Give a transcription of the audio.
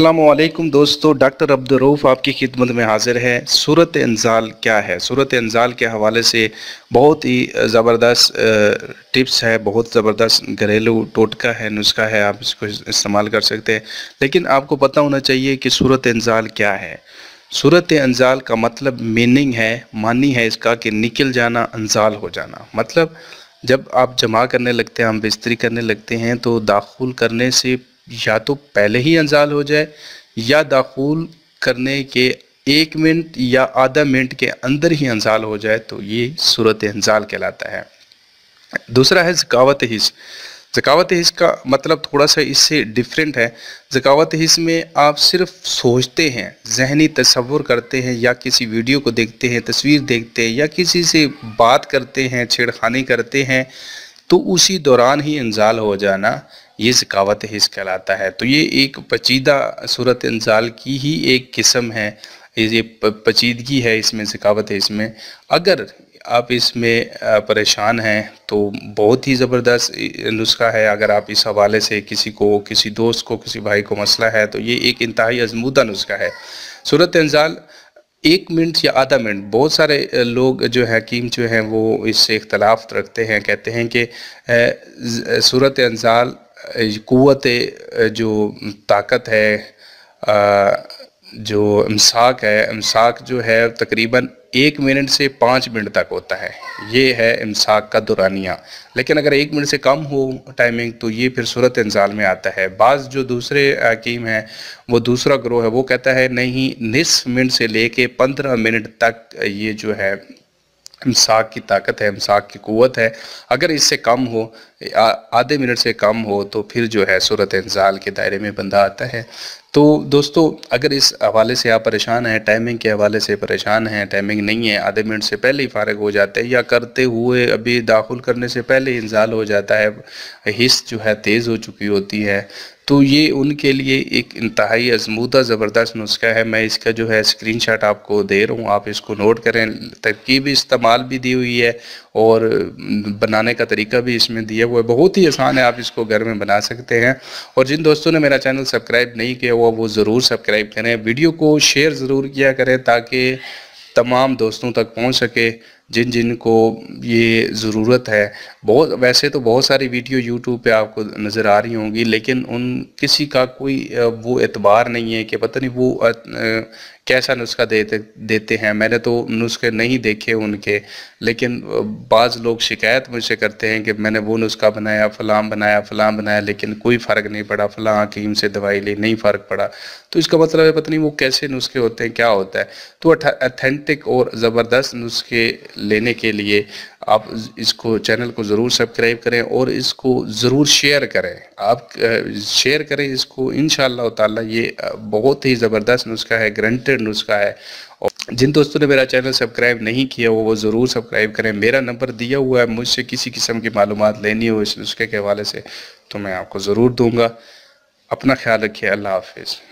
السلام علیکم دوستو ڈاکٹر عبدالروف آپ کی خدمت میں حاضر ہے صورت انزال کیا ہے صورت انزال کے حوالے سے بہت ہی زبردست ٹپس ہے بہت زبردست گھریلو ٹوٹکا ہے نسخہ ہے آپ اس کو استعمال کر سکتے ہیں لیکن آپ کو پتہ ہونا چاہیے کہ صورت انزال کیا ہے صورت انزال کا مطلب میننگ ہے معنی ہے اس کا کہ نکل جانا انزال ہو جانا مطلب جب آپ جمع کرنے لگتے ہیں ہم بستری کرنے لگتے ہیں تو داخل کرنے سے یا تو پہلے ہی انزال ہو جائے یا داخول کرنے کے ایک منٹ یا آدھا منٹ کے اندر ہی انزال ہو جائے تو یہ صورت انزال کہلاتا ہے دوسرا ہے ذکاوت حص زکاوت حص کا مطلب تھوڑا سا اس سے ڈیفرنٹ ہے ذکاوت حص میں آپ صرف سوچتے ہیں ذہنی تصور کرتے ہیں یا کسی ویڈیو کو دیکھتے ہیں تصویر دیکھتے ہیں یا کسی سے بات کرتے ہیں خانی کرتے ہیں تو اسی دوران ہی انزال ہو جانا یہ ثقاوت حص کہلاتا ہے تو یہ ایک پچیدہ صورت انزال کی ہی ایک قسم ہے یہ پچیدگی ہے اس میں ثقاوت حص میں اگر آپ اس میں پریشان ہیں تو بہت ہی زبردست نسخہ ہے اگر آپ اس حوالے سے کسی کو کسی دوست کو کسی بھائی کو مسئلہ ہے تو یہ ایک انتہائی ازمودہ نسخہ ہے صورت انزال ایک منٹ یا آدھا منٹ بہت سارے لوگ جو حکیم جو ہیں وہ اس سے اختلاف رکھتے ہیں کہتے ہیں کہ صورت انزال قوت جو طاقت ہے جو امساک ہے امساک جو ہے تقریباً ایک منٹ سے پانچ منٹ تک ہوتا ہے یہ ہے امساک کا دورانیہ لیکن اگر ایک منٹ سے کم ہو ٹائمنگ تو یہ پھر صورت انزال میں آتا ہے بعض جو دوسرے حکیم ہیں وہ دوسرا گروہ ہے وہ کہتا ہے نہیں نصف منٹ سے لے کے پندرہ منٹ تک یہ جو ہے امساق کی طاقت ہے امساک کی قوت ہے اگر اس سے کم ہو آدھے منٹ سے کم ہو تو پھر جو ہے صورت انزال کے دائرے میں بندہ آتا ہے تو دوستو اگر اس حوالے سے آپ پریشان ہیں ٹائمنگ کے حوالے سے پریشان ہیں ٹائمنگ نہیں ہے آدھے منٹ سے پہلے ہی فارغ ہو جاتا ہے یا کرتے ہوئے ابھی داخل کرنے سے پہلے انزال ہو جاتا ہے حص جو ہے تیز ہو چکی ہوتی ہے تو یہ ان کے لیے ایک انتہائی ازمودہ زبردست نسخہ ہے میں اس کا جو ہے اسکرین شاٹ آپ کو دے رہا ہوں آپ اس کو نوٹ کریں ترکیب استعمال بھی دی ہوئی ہے اور بنانے کا طریقہ بھی اس میں دیا ہوا ہے بہت ہی آسان ہے آپ اس کو گھر میں بنا سکتے ہیں اور جن دوستوں نے میرا چینل سبسکرائب نہیں کیا ہوا وہ ضرور سبسکرائب کریں ویڈیو کو شیئر ضرور کیا کریں تاکہ تمام دوستوں تک پہنچ سکے جن جن کو یہ ضرورت ہے بہت ویسے تو بہت ساری ویڈیو یوٹیوب پہ آپ کو نظر آ رہی ہوں گی لیکن ان کسی کا کوئی وہ اعتبار نہیں ہے کہ پتہ نہیں وہ کیسا نسخہ دیتے ہیں میں نے تو نسخے نہیں دیکھے ان کے لیکن بعض لوگ شکایت مجھ سے کرتے ہیں کہ میں نے وہ نسخہ بنایا فلاں بنایا فلاں بنایا لیکن کوئی فرق نہیں پڑا فلاں حکیم سے دوائی لی نہیں فرق پڑا تو اس کا مطلب ہے پتہ نہیں وہ کیسے نسخے ہوتے ہیں کیا ہوتا ہے تو اتھینٹک اور زبردست نسخے لینے کے لیے آپ اس کو چینل کو ضرور سبسکرائب کریں اور اس کو ضرور شیئر کریں آپ شیئر کریں اس کو انشاءاللہ تعالی یہ بہت ہی زبردست نسخہ ہے گرنٹڈ نسخہ ہے اور جن دوستوں نے میرا چینل سبسکرائب نہیں کیا وہ ضرور سبسکرائب کریں میرا نمبر دیا ہوا ہے مجھ سے کسی قسم کی معلومات لینی ہو اس نسخے کے حوالے سے تو میں آپ کو ضرور دوں گا اپنا خیال رکھیے اللہ حافظ